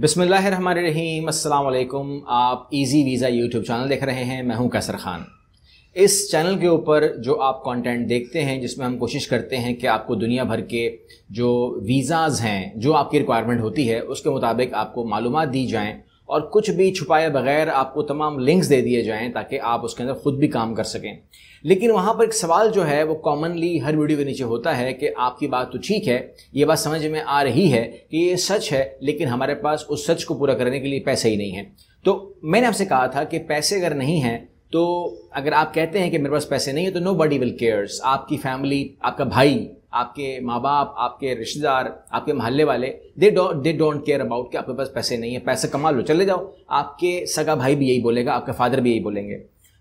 बिसमीम अल्लाम आप इजी वीज़ा यूट्यूब चैनल देख रहे हैं मैं हूं कैसर ख़ान इस चैनल के ऊपर जो आप कंटेंट देखते हैं जिसमें हम कोशिश करते हैं कि आपको दुनिया भर के जो वीज़ाज़ हैं जो आपकी रिक्वायरमेंट होती है उसके मुताबिक आपको मालूम दी जाएँ और कुछ भी छुपाए बगैर आपको तमाम लिंक्स दे दिए जाएं ताकि आप उसके अंदर खुद भी काम कर सकें लेकिन वहाँ पर एक सवाल जो है वो कॉमनली हर वीडियो के नीचे होता है कि आपकी बात तो ठीक है ये बात समझ में आ रही है कि ये सच है लेकिन हमारे पास उस सच को पूरा करने के लिए पैसे ही नहीं हैं तो मैंने आपसे कहा था कि पैसे अगर नहीं हैं तो अगर आप कहते हैं कि मेरे पास पैसे नहीं है तो नो बडी विल केयर्स आपकी फैमिली आपका भाई आपके माँ बाप आपके रिश्तेदार आपके मोहल्ले वाले they they don't care about कि आपके पास पैसे नहीं है पैसे कमा लो चले जाओ आपके सगा भाई भी यही बोलेगा आपके फादर भी यही बोलेंगे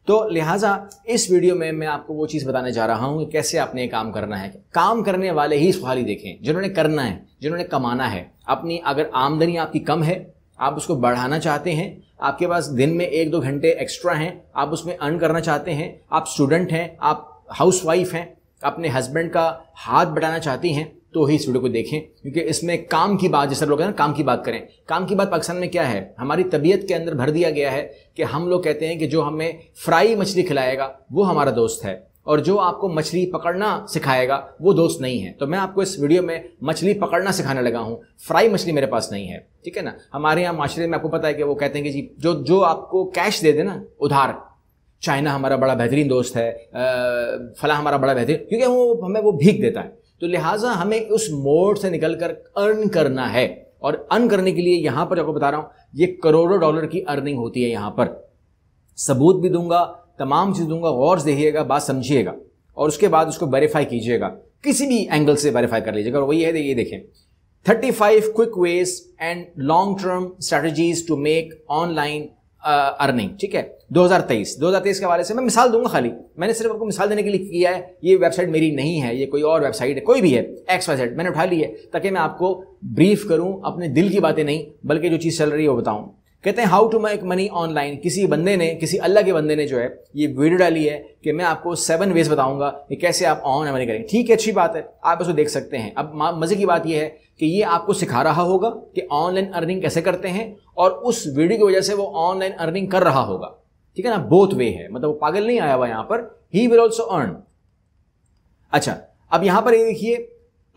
तो लिहाजा इस वीडियो में मैं आपको वो चीज़ बताने जा रहा हूँ कि कैसे आपने काम करना है काम करने वाले ही सुहाली देखें जिन्होंने करना है जिन्होंने कमाना है अपनी अगर आमदनी आपकी कम है आप उसको बढ़ाना चाहते हैं आपके पास दिन में एक दो घंटे एक्स्ट्रा हैं आप उसमें अर्न करना चाहते हैं आप स्टूडेंट हैं आप हाउस वाइफ हैं अपने हस्बैंड का हाथ बढ़ाना चाहती हैं तो ही इस वीडियो को देखें क्योंकि इसमें काम की बात जैसे लोग हैं काम की बात करें काम की बात पाकिस्तान में क्या है हमारी तबीयत के अंदर भर दिया गया है कि हम लोग कहते हैं कि जो हमें फ्राई मछली खिलाएगा वो हमारा दोस्त है और जो आपको मछली पकड़ना सिखाएगा वो दोस्त नहीं है तो मैं आपको इस वीडियो में मछली पकड़ना सिखाने लगा हूँ फ्राई मछली मेरे पास नहीं है ठीक है ना हमारे यहाँ माशरे में आपको पता है कि वो कहते हैं कि जी जो जो आपको कैश दे देना उधार चाइना हमारा बड़ा बेहतरीन दोस्त है फला हमारा बड़ा बेहतरीन क्योंकि वो हमें वो भीख देता है तो लिहाजा हमें उस मोड से निकल कर अर्न करना है और अर्न करने के लिए यहां पर आपको बता रहा हूं ये करोड़ों डॉलर की अर्निंग होती है यहाँ पर सबूत भी दूंगा तमाम चीज़ दूंगा गौर देखिएगा बात समझिएगा और उसके बाद उसको वेरीफाई कीजिएगा किसी भी एंगल से वेरीफाई कर लीजिएगा और वही है ये देखें thirty five quick ways and long term strategies to make online earning ठीक है 2023 2023 के हवाले से मैं मिसाल दूंगा खाली मैंने सिर्फ आपको मिसाल देने के लिए किया है ये वेबसाइट मेरी नहीं है ये कोई और वेबसाइट है कोई भी है एक्स वाई मैंने उठा ली है ताकि मैं आपको ब्रीफ करूं अपने दिल की बातें नहीं बल्कि जो चीज़ चल रही है वो बताऊं कहते हैं how to make money online किसी बंदे ने किसी अल्लाह के बंदे ने जो है ये वीडियो डाली है कि मैं आपको सेवन वेज बताऊंगा कि कैसे आप ऑनलाइन मनी करेंगे ठीक है अच्छी बात है आप उसको देख सकते हैं अब मज़े की बात यह है कि ये आपको सिखा रहा होगा कि ऑनलाइन अर्निंग कैसे करते हैं और उस वीडियो की वजह से वो ऑनलाइन अर्निंग कर रहा होगा ठीक है ना बोथ वे है मतलब वो पागल नहीं आया हुआ यहां पर ही विल ऑल्सो अर्न अच्छा अब यहां पर ये देखिए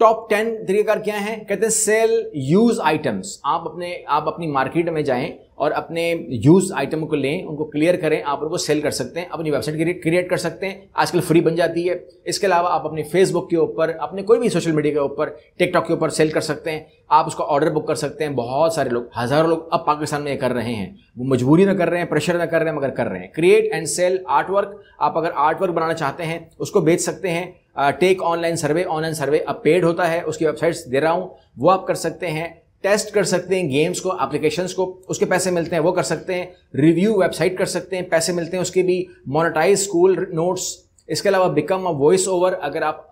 टॉप टेन तरीकेकार क्या है कहते हैं सेल यूज आइटम्स आप अपने आप अपनी मार्केट में जाएं और अपने यूज आइटम को लें उनको क्लियर करें आप उनको सेल कर सकते हैं अपनी वेबसाइट क्रिएट कर सकते हैं आजकल फ्री बन जाती है इसके अलावा आप अपने फेसबुक के ऊपर अपने कोई भी सोशल मीडिया के ऊपर टिकटॉक के ऊपर सेल कर सकते हैं आप उसका ऑर्डर बुक कर सकते हैं बहुत सारे लोग हज़ारों लोग अब पाकिस्तान में ये कर रहे हैं वो मजबूरी ना कर रहे हैं प्रेशर ना कर रहे हैं मगर कर रहे हैं create and sell art work आप अगर आर्ट वर्क बनाना चाहते हैं उसको बेच सकते हैं take online survey online survey अब पेड होता है उसकी वेबसाइट्स दे रहा हूँ वो आप कर सकते हैं टेस्ट कर सकते हैं गेम्स को एप्लीकेशंस को उसके पैसे मिलते हैं वो कर सकते हैं रिव्यू वेबसाइट कर सकते हैं पैसे मिलते हैं उसके भी मोनेटाइज स्कूल नोट्स इसके अलावा बिकम अ वॉइस ओवर अगर आप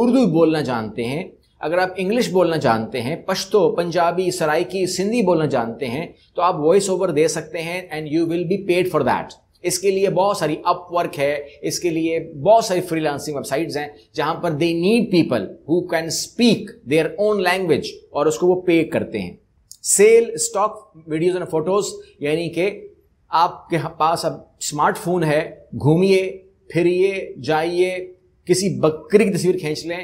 उर्दू बोलना जानते हैं अगर आप इंग्लिश बोलना जानते हैं पश्तो पंजाबी सराइकी सिंधी बोलना जानते हैं तो आप वॉइस ओवर दे सकते हैं and you will be paid for that इसके लिए बहुत सारी अपवर्क है इसके लिए बहुत सारी फ्रीलांसिंग वेबसाइट्स हैं जहां पर they need people who can speak their own language और उसको वो पे करते हैं sell stock videos and photos यानी कि आपके पास अब स्मार्टफोन है घूमिए फिरिए जाइए किसी बकरी की तस्वीर खींच लें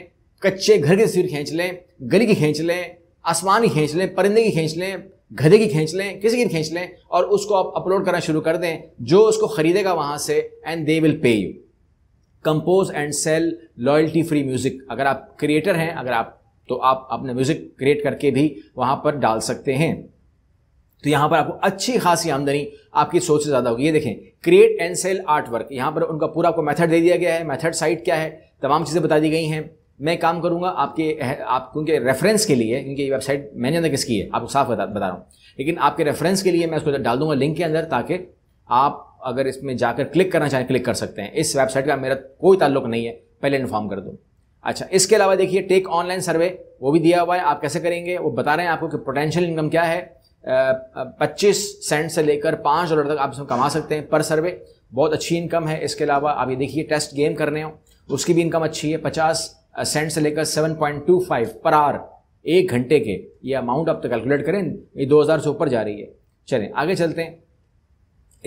कच्चे घर की तस्वीर खींच लें गली की खींच लें आसमान की खींच लें परिंदे की खींच लें गधे की खींच लें किसी की खींच लें और उसको आप अपलोड करना शुरू कर दें जो उसको खरीदेगा वहां से and they will pay you compose and sell loyalty free music अगर आप क्रिएटर हैं अगर आप तो आप अपने म्यूज़िक क्रिएट करके भी वहां पर डाल सकते हैं तो यहां पर आपको अच्छी खासी आमदनी आपकी सोच से ज़्यादा होगी ये देखें create and sell art work यहां पर उनका पूरा आपको मेथड दे दिया गया है मेथड साइट क्या है तमाम चीज़ें बता दी गई हैं मैं काम करूँगा आपके आप क्योंकि रेफरेंस के लिए क्योंकि ये वेबसाइट मैंने अंदर किसकी है आपको साफ बता बता रहा हूँ लेकिन आपके रेफरेंस के लिए मैं उसको डाल दूंगा लिंक के अंदर ताकि आप अगर इसमें जाकर क्लिक करना चाहें क्लिक कर सकते हैं इस वेबसाइट का मेरा कोई ताल्लुक नहीं है पहले इन्फॉर्म कर दूँ अच्छा इसके अलावा देखिए टेक ऑनलाइन सर्वे वो भी दिया हुआ है आप कैसे करेंगे वो बता रहे हैं आपको कि पोटेंशियल इनकम क्या है पच्चीस सेंट से लेकर पाँच डॉलर तक आप इसमें कमा सकते हैं पर सर्वे बहुत अच्छी इनकम है इसके अलावा आप ये देखिए टेस्ट गेम करने हो उसकी भी इनकम अच्छी है पचास सेंट से लेकर 7.25 पर आर एक घंटे के ये अमाउंट आप तो कैलकुलेट करें ये 2000 से ऊपर जा रही है चलें आगे चलते हैं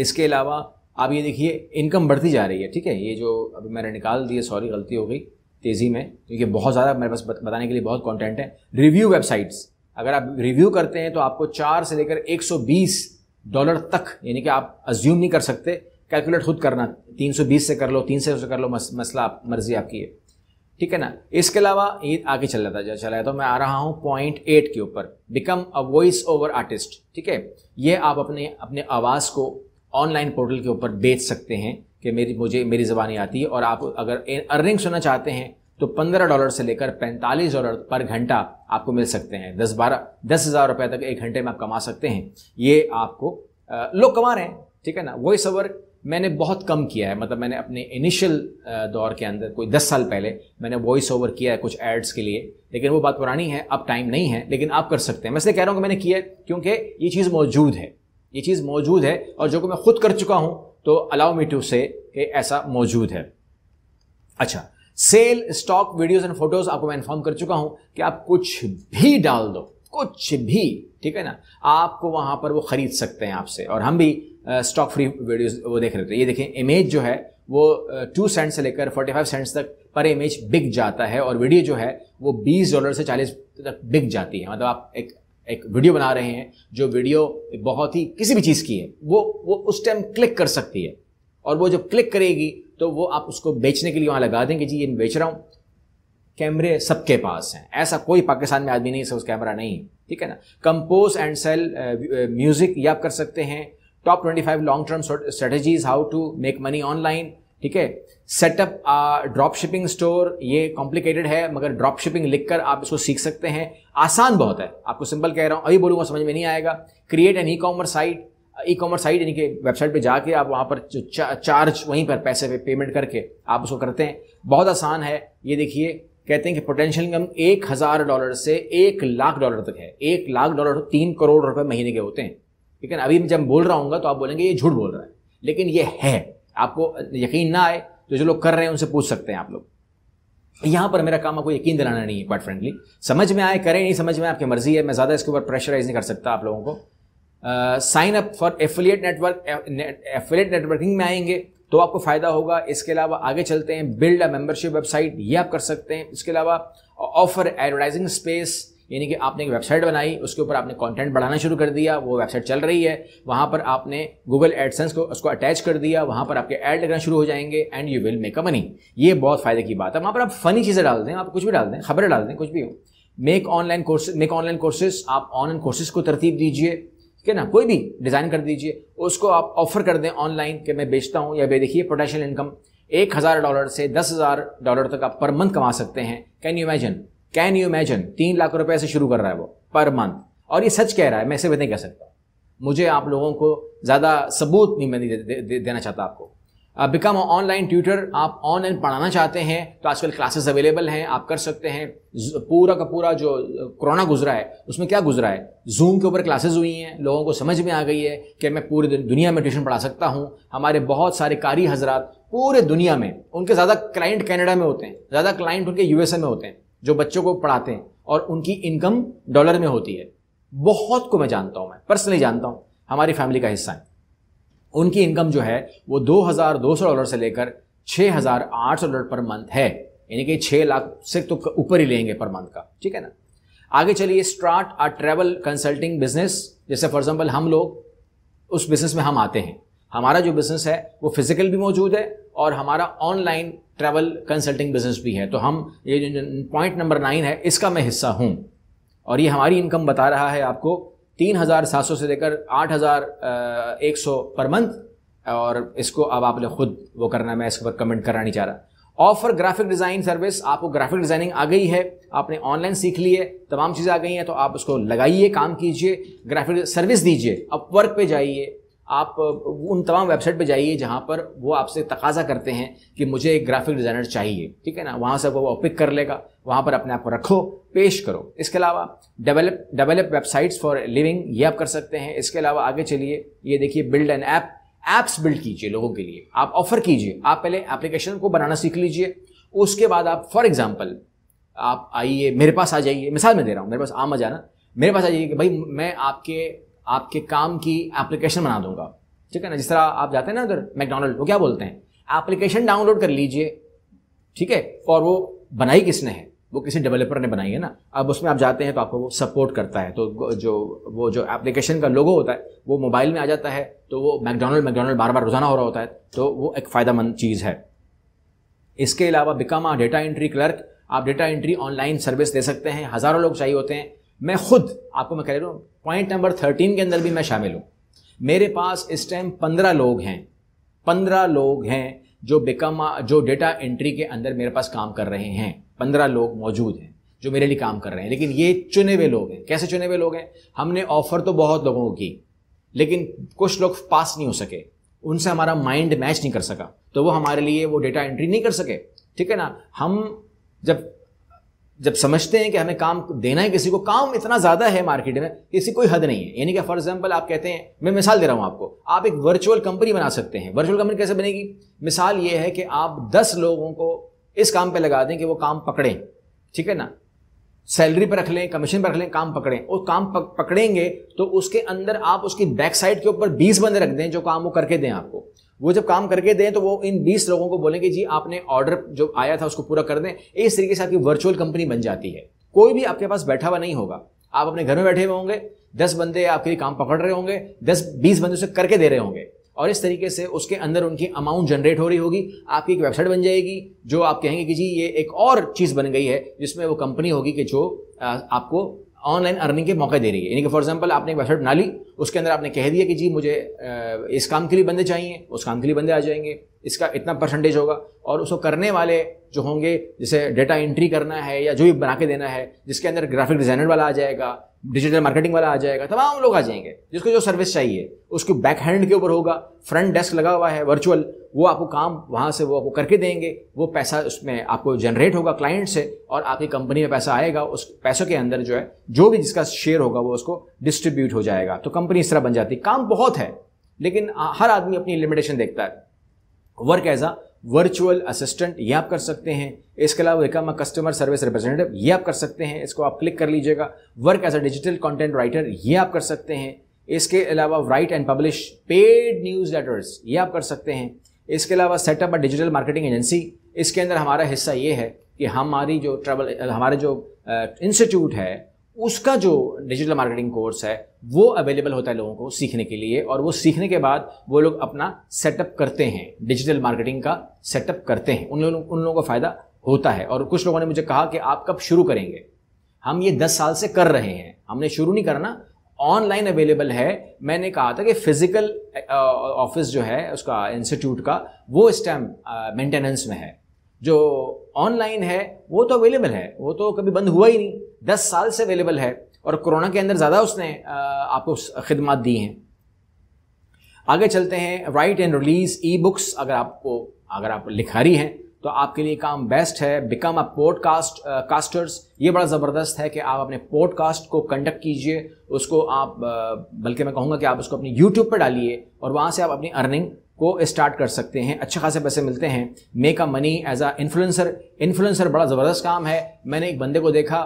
इसके अलावा आप ये देखिए इनकम बढ़ती जा रही है ठीक है ये जो अभी मैंने निकाल दिए सॉरी गलती हो गई तेज़ी में क्योंकि बहुत ज़्यादा मेरे पास बताने के लिए बहुत कंटेंट है रिव्यू वेबसाइट्स अगर आप रिव्यू करते हैं तो आपको चार से लेकर 120 डॉलर तक यानी कि आप अज्यूम नहीं कर सकते कैलकुलेट खुद करना 320 से कर लो 300 से कर लो मस, मसला आप मर्जी आपकी है ठीक है ना इसके अलावा ये आगे चल रहा था चला तो मैं आ रहा हूं पॉइंट एट के ऊपर become a voice over artist ठीक है ये आप अपने अपने आवाज़ को ऑनलाइन पोर्टल के ऊपर बेच सकते हैं कि मेरी मुझे मेरी ज़बानी आती है और आप अगर अर्निंग सुनना चाहते हैं तो पंद्रह डॉलर से लेकर पैंतालीस डॉलर पर घंटा आपको मिल सकते हैं दस बारह दस हज़ार रुपए तक एक घंटे में आप कमा सकते हैं ये आपको लोग कमा रहे हैं ठीक है ना वॉइस ओवर मैंने बहुत कम किया है मतलब मैंने अपने इनिशियल दौर के अंदर कोई दस साल पहले मैंने वॉइस ओवर किया है कुछ एड्स के लिए लेकिन वो बात पुरानी है अब टाइम नहीं है लेकिन आप कर सकते हैं मैं इसलिए कह रहा हूँ कि मैंने किया क्योंकि ये चीज़ मौजूद है ये चीज़ मौजूद है और जो कि मैं खुद कर चुका हूँ तो अलाउ मी टू से कि ऐसा मौजूद है अच्छा sell stock videos and photos आपको मैं इन्फॉर्म कर चुका हूं कि आप कुछ भी डाल दो कुछ भी ठीक है ना आपको वहां पर वो खरीद सकते हैं आपसे और हम भी स्टॉक फ्री वीडियोस वो देख रहे थे ये देखें इमेज जो है वो टू सेंट से लेकर फोर्टी फाइव सेंट्स तक पर इमेज बिक जाता है और वीडियो जो है वो बीस डॉलर से चालीस तक बिक जाती है मतलब आप एक एक वीडियो बना रहे हैं जो वीडियो बहुत ही किसी भी चीज़ की है वो वो उस टाइम क्लिक कर सकती है और वो जब क्लिक करेगी तो वो आप उसको बेचने के लिए वहाँ लगा देंगे जी ये बेच रहा हूँ कैमरे सबके पास हैं ऐसा कोई पाकिस्तान में आदमी नहीं है उस कैमरा नहीं है ठीक है ना कंपोज एंड सेल म्यूज़िक ये आप कर सकते हैं top 25 long term strategies how to make money online ठीक है सेटअप ड्रॉप शिपिंग स्टोर ये कॉम्प्लिकेटेड है मगर ड्रॉप शिपिंग लिखकर आप इसको सीख सकते हैं आसान बहुत है आपको सिंपल कह रहा हूँ अभी बोलूंगा समझ में नहीं आएगा create an e commerce site e commerce site यानी कि वेबसाइट पे जाके आप वहाँ पर जो चार्ज वहीं पर पैसे पे पेमेंट करके आप उसको करते हैं बहुत आसान है ये देखिए कहते हैं कि पोटेंशियल इनकम एक हज़ार डॉलर से एक लाख डॉलर तक है एक लाख डॉलर तीन करोड़ रुपए महीने के होते हैं लेकिन अभी जब बोल रहा हूँ तो आप बोलेंगे ये झूठ बोल रहा है लेकिन ये है आपको यकीन ना आए तो जो लोग कर रहे हैं उनसे पूछ सकते हैं आप लोग यहाँ पर मेरा काम आपको यकीन दिलाना नहीं है क्वाइट फ्रेंडली समझ में आए करें नहीं समझ में आपकी मर्जी है मैं ज़्यादा इसके ऊपर प्रेशराइज नहीं कर सकता आप लोगों को sign up for affiliate network affiliate networking में आएंगे तो आपको फ़ायदा होगा इसके अलावा आगे चलते हैं बिल्ड अ मेंबरशिप वेबसाइट ये आप कर सकते हैं इसके अलावा ऑफर एडवर्टाइजिंग स्पेस यानी कि आपने एक वेबसाइट बनाई उसके ऊपर आपने कंटेंट बढ़ाना शुरू कर दिया वो वेबसाइट चल रही है वहाँ पर आपने गूगल एडसेंस को उसको अटैच कर दिया वहाँ पर आपके ऐड लगना शुरू हो जाएंगे and you will make a money ये बहुत फ़ायदे की बात है वहाँ पर आप फनी चीज़ें डाल दें आप कुछ भी डाल दें खबरें डाल दें कुछ भी हो make online courses make online courses आप ऑनलाइन कोर्सेज को तरतीब दीजिए ठीक है ना कोई भी डिज़ाइन कर दीजिए उसको आप ऑफर कर दें ऑनलाइन कि मैं बेचता हूँ या भाई देखिए पोटेंशियल इनकम एक हज़ार डॉलर से दस हज़ार डॉलर तक आप पर मंथ कमा सकते हैं can you imagine can you imagine तीन लाख रुपए से शुरू कर रहा है वो पर मंथ और ये सच कह रहा है मैं सिर्फ नहीं कह सकता मुझे आप लोगों को ज़्यादा सबूत नहीं मैं दे, दे, दे, देना चाहता आपको बिकम ऑनलाइन ट्यूटर आप ऑनलाइन पढ़ाना चाहते हैं तो आजकल क्लासेस अवेलेबल हैं आप कर सकते हैं पूरा का पूरा जो uh, कोरोना गुजरा है उसमें क्या गुजरा है जूम के ऊपर क्लासेस हुई हैं लोगों को समझ में आ गई है कि मैं पूरे दुनिया में ट्यूशन पढ़ा सकता हूँ हमारे बहुत सारे कारी हजरात पूरे दुनिया में उनके ज़्यादा क्लाइंट कैनेडा में होते हैं ज़्यादा क्लाइंट उनके यूएसए में होते हैं जो बच्चों को पढ़ाते हैं और उनकी इनकम डॉलर में होती है बहुत को मैं जानता हूं मैं पर्सनली जानता हूं हमारी फैमिली का हिस्सा है उनकी इनकम जो है वो 2,200 डॉलर से लेकर 6,800 डॉलर पर मंथ है यानी कि 6 लाख से तो ऊपर ही लेंगे पर मंथ का ठीक है ना आगे चलिए start a travel consulting business जैसे फॉर एग्जाम्पल हम लोग उस बिजनेस में हम आते हैं हमारा जो बिजनेस है वो फिजिकल भी मौजूद है और हमारा ऑनलाइन ट्रैवल कंसल्टिंग बिजनेस भी है तो हम ये जो पॉइंट नंबर नाइन है इसका मैं हिस्सा हूँ और ये हमारी इनकम बता रहा है आपको तीन हज़ार सात सौ से लेकर आठ हज़ार एक सौ पर मंथ और इसको अब आपने खुद वो करना मैं इसके ऊपर कमेंट करना नहीं चाह रहा ऑफर ग्राफिक डिज़ाइन सर्विस आपको ग्राफिक डिज़ाइनिंग आ गई है आपने ऑनलाइन सीख ली है तमाम चीज़ें आ गई हैं तो आप उसको लगाइए काम कीजिए ग्राफिक सर्विस दीजिए अपवर्क पे जाइए आप उन तमाम वेबसाइट पे जाइए जहाँ पर वो आपसे तकाजा करते हैं कि मुझे एक ग्राफिक डिज़ाइनर चाहिए ठीक है ना वहाँ से वो पिक कर लेगा वहाँ पर अपने आप को रखो पेश करो इसके अलावा develop develop websites for living ये आप कर सकते हैं इसके अलावा आगे चलिए ये देखिए build an app apps build कीजिए लोगों के लिए आप ऑफर कीजिए आप पहले एप्लीकेशन को बनाना सीख लीजिए उसके बाद आप फॉर एग्जाम्पल आप आइए मेरे पास आ जाइए मिसाल मैं दे रहा हूँ मेरे पास आम आ जाना मेरे पास आ जाइए कि भाई मैं आपके आपके काम की एप्लीकेशन बना दूंगा ठीक है ना जिस तरह आप जाते हैं ना उधर मैकडोनल्ड वो क्या बोलते हैं एप्लीकेशन डाउनलोड कर लीजिए ठीक है और वो बनाई किसने है वो किसी डेवलपर ने बनाई है ना अब उसमें आप जाते हैं तो आपको वो सपोर्ट करता है तो जो वो जो एप्लीकेशन का लोगो होता है वो मोबाइल में आ जाता है तो वो मैकडोनल्ड मैकडोनल्ड बार बार रोज़ाना हो रहा होता है तो वो एक फ़ायदेमंद चीज़ है इसके अलावा become a data entry clerk आप डेटा एंट्री ऑनलाइन सर्विस दे सकते हैं हज़ारों लोग चाहिए होते हैं मैं खुद आपको मैं कह रहा हूँ पॉइंट नंबर थर्टीन के अंदर भी मैं शामिल हूं मेरे पास इस टाइम पंद्रह लोग हैं पंद्रह लोग हैं जो बिकम जो डेटा एंट्री के अंदर मेरे पास काम कर रहे हैं पंद्रह लोग मौजूद हैं जो मेरे लिए काम कर रहे हैं लेकिन ये चुने हुए लोग हैं कैसे चुने हुए लोग हैं हमने ऑफर तो बहुत लोगों को की लेकिन कुछ लोग पास नहीं हो सके उनसे हमारा माइंड मैच नहीं कर सका तो वो हमारे लिए वो डेटा एंट्री नहीं कर सके ठीक है ना हम जब जब समझते हैं कि हमें काम देना है किसी को काम इतना ज़्यादा है मार्केट में किसी कोई हद नहीं है यानी कि फॉर एग्जाम्पल आप कहते हैं मैं मिसाल दे रहा हूं आपको आप एक वर्चुअल कंपनी बना सकते हैं वर्चुअल कंपनी कैसे बनेगी मिसाल ये है कि आप दस लोगों को इस काम पर लगा दें कि वो काम पकड़ें ठीक है ना सैलरी पर रख लें कमीशन पर रख लें काम पकड़ें और काम पकड़ेंगे तो उसके अंदर आप उसकी बैक साइड के ऊपर बीस बंदे रख दें जो काम वो करके दें आपको वो जब काम करके दें तो वो इन 20 लोगों को बोलेंगे जी आपने ऑर्डर जो आया था उसको पूरा कर दें इस तरीके से आपकी वर्चुअल कंपनी बन जाती है कोई भी आपके पास बैठा हुआ नहीं होगा आप अपने घर में बैठे हुए होंगे दस बंदे आपके लिए काम पकड़ रहे होंगे दस बीस बंदे उसे करके दे रहे होंगे और इस तरीके से उसके अंदर उनकी अमाउंट जनरेट हो रही होगी आपकी एक वेबसाइट बन जाएगी जो आप कहेंगे कि जी ये एक और चीज़ बन गई है जिसमें वो कंपनी होगी कि जो आपको ऑनलाइन अर्निंग के मौके दे रही है यानी कि फॉर एग्जांपल आपने एक वेबसाइट बना ली उसके अंदर आपने कह दिया कि जी मुझे इस काम के लिए बंदे चाहिए उस काम के लिए बंदे आ जाएंगे इसका इतना परसेंटेज होगा और उसको करने वाले जो होंगे जैसे डेटा एंट्री करना है या जो भी बना के देना है जिसके अंदर ग्राफिक डिज़ाइनर वाला आ जाएगा डिजिटल मार्केटिंग वाला आ जाएगा तमाम लोग आ जाएंगे जिसको जो सर्विस चाहिए उसको बैक हैंड के ऊपर होगा फ्रंट डेस्क लगा हुआ है वर्चुअल वो आपको काम वहाँ से वो आपको करके देंगे वो पैसा उसमें आपको जनरेट होगा क्लाइंट से और आपकी कंपनी में पैसा आएगा उस पैसों के अंदर जो है जो भी जिसका शेयर होगा वो उसको डिस्ट्रीब्यूट हो जाएगा तो कंपनी इस तरह बन जाती काम बहुत है लेकिन हर आदमी अपनी लिमिटेशन देखता है work as a virtual assistant ये आप कर सकते हैं इसके अलावा रिकम कस्टमर सर्विस रिप्रेजेंटेटिव ये आप कर सकते हैं इसको आप क्लिक कर लीजिएगा work as a digital content writer ये आप कर सकते हैं इसके अलावा write and publish paid newsletters ये आप कर सकते हैं इसके अलावा setup a digital marketing agency इसके अंदर हमारा हिस्सा ये है कि हमारी जो ट्रेवल हमारे जो इंस्टीट्यूट है उसका जो डिजिटल मार्केटिंग कोर्स है वो अवेलेबल होता है लोगों को सीखने के लिए और वो सीखने के बाद वो लोग अपना सेटअप करते हैं डिजिटल मार्केटिंग का सेटअप करते हैं उन लोगों उन लोगों का फ़ायदा होता है और कुछ लोगों ने मुझे कहा कि आप कब शुरू करेंगे हम ये दस साल से कर रहे हैं हमने शुरू नहीं करना ऑनलाइन अवेलेबल है मैंने कहा था कि फिजिकल ऑफिस जो है उसका इंस्टीट्यूट का वो इस टाइम मेंटेनेंस में है जो ऑनलाइन है वो तो अवेलेबल है वो तो कभी बंद हुआ ही नहीं दस साल से अवेलेबल है और कोरोना के अंदर ज़्यादा उसने आपको खिदमत दी हैं आगे चलते हैं write and release e books अगर आपको अगर आप लिखारी हैं तो आपके लिए काम बेस्ट है बिकम अ पॉडकास्ट कास्टर्स ये बड़ा ज़बरदस्त है कि आप अपने पॉडकास्ट को कंडक्ट कीजिए उसको आप बल्कि मैं कहूँगा कि आप उसको अपने यूट्यूब पर डालिए और वहाँ से आप अपनी अर्निंग को स्टार्ट कर सकते हैं अच्छे खासे पैसे मिलते हैं make a money as a influencer influencer बड़ा ज़बरदस्त काम है मैंने एक बंदे को देखा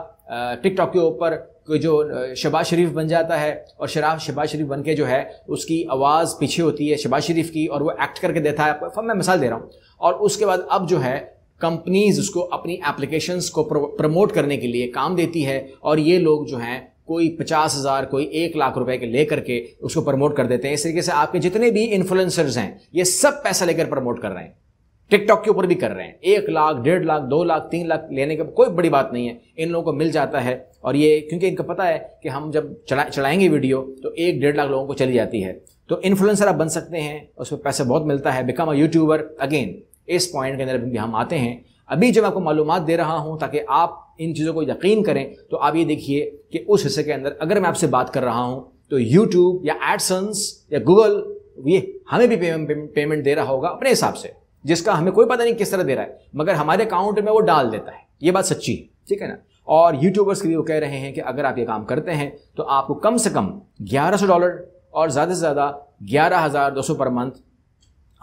टिकटॉक के ऊपर कोई जो शबाज शरीफ बन जाता है और शराब शबाज शरीफ बन के जो है उसकी आवाज़ पीछे होती है शबाज शरीफ की और वो एक्ट करके देता है मैं मिसाल दे रहा हूँ और उसके बाद अब जो है कंपनीज उसको अपनी एप्लीकेशंस को प्रमोट करने के लिए काम देती है और ये लोग जो हैं कोई पचास हज़ार कोई एक लाख रुपए के लेकर के उसको प्रमोट कर देते हैं इस तरीके से आपके जितने भी इन्फ्लुएंसर्स हैं ये सब पैसा लेकर प्रमोट कर रहे हैं टिकटॉक के ऊपर भी कर रहे हैं एक लाख डेढ़ लाख दो लाख तीन लाख लेने का कोई बड़ी बात नहीं है इन लोगों को मिल जाता है और ये क्योंकि इनका पता है कि हम जब चला चलाएंगे वीडियो तो एक डेढ़ लाख लोगों को चली जाती है तो इन्फ्लुएंसर आप बन सकते हैं उसमें पैसा बहुत मिलता है बिकम अ यूट्यूबर अगेन इस पॉइंट के अंदर भी हम आते हैं अभी जब आपको मालूम दे रहा हूँ ताकि आप इन चीज़ों को यकीन करें तो आप ये देखिए कि उस हिस्से के अंदर अगर मैं आपसे बात कर रहा हूँ तो यूट्यूब या एडसन्स या गूगल ये हमें भी पेमेंट दे रहा होगा अपने हिसाब से जिसका हमें कोई पता नहीं किस तरह दे रहा है मगर हमारे अकाउंट में वो डाल देता है ये बात सच्ची है ठीक है ना और यूट्यूबर्स के लिए वो कह रहे हैं कि अगर आप ये काम करते हैं तो आपको कम से कम 1100 डॉलर और ज़्यादा से ज़्यादा 11,200 पर मंथ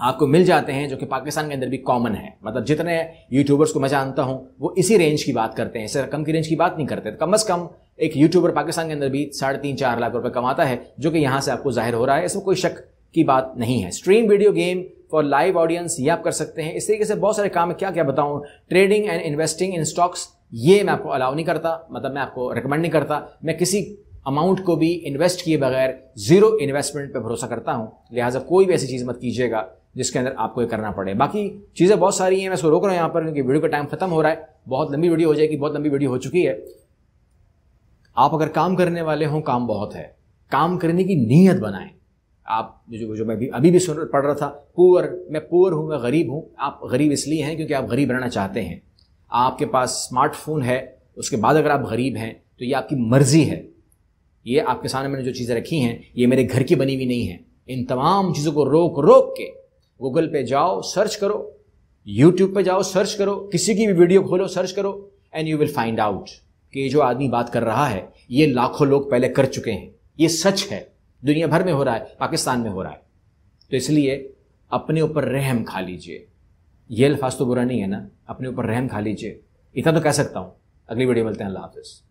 आपको मिल जाते हैं जो कि पाकिस्तान के अंदर भी कॉमन है मतलब जितने यूट्यूबर्स को मैं जानता हूँ वो इसी रेंज की बात करते हैं इससे कम की रेंज की बात नहीं करते तो कम अज़ कम एक यूट्यूबर पाकिस्तान के अंदर भी साढ़े तीन चार लाख रुपये कमाता है जो कि यहाँ से आपको जाहिर हो रहा है इसमें कोई शक की बात नहीं है stream video game for live audience ये आप कर सकते हैं इस तरीके से बहुत सारे काम क्या क्या बताऊँ trading and investing in stocks ये मैं आपको अलाउ नहीं करता मतलब मैं आपको रिकमेंड नहीं करता मैं किसी अमाउंट को भी इन्वेस्ट किए बगैर जीरो इन्वेस्टमेंट पर भरोसा करता हूँ लिहाजा कोई भी ऐसी चीज़ मत कीजिएगा जिसके अंदर आपको ये करना पड़े बाकी चीज़ें बहुत सारी हैं मैं इसको रोक रहा हूँ यहाँ पर क्योंकि वीडियो का टाइम खत्म हो रहा है बहुत लंबी वीडियो हो जाएगी बहुत लंबी वीडियो हो चुकी है आप अगर काम करने वाले हों काम बहुत है काम करने की नीयत बनाएं आप जो जो मैं भी अभी भी सुन पढ़ रहा था पुअर मैं पुअर हूँ मैं गरीब हूँ आप गरीब इसलिए हैं क्योंकि आप गरीब रहना चाहते हैं आपके पास स्मार्टफोन है उसके बाद अगर आप गरीब हैं तो ये आपकी मर्ज़ी है ये आपके सामने मैंने जो चीज़ें रखी हैं ये मेरे घर की बनी हुई नहीं है इन तमाम चीज़ों को रोक रोक के गूगल पे जाओ सर्च करो यूट्यूब पे जाओ सर्च करो किसी की भी वीडियो खोलो सर्च करो and you will find out कि जो आदमी बात कर रहा है ये लाखों लोग पहले कर चुके हैं ये सच है दुनिया भर में हो रहा है पाकिस्तान में हो रहा है तो इसलिए अपने ऊपर रहम खा लीजिए ये अल्फाज तो बुरा नहीं है ना अपने ऊपर रहम खा लीजिए इतना तो कह सकता हूँ अगली वीडियो मिलते हैं अल्लाह हाफिज़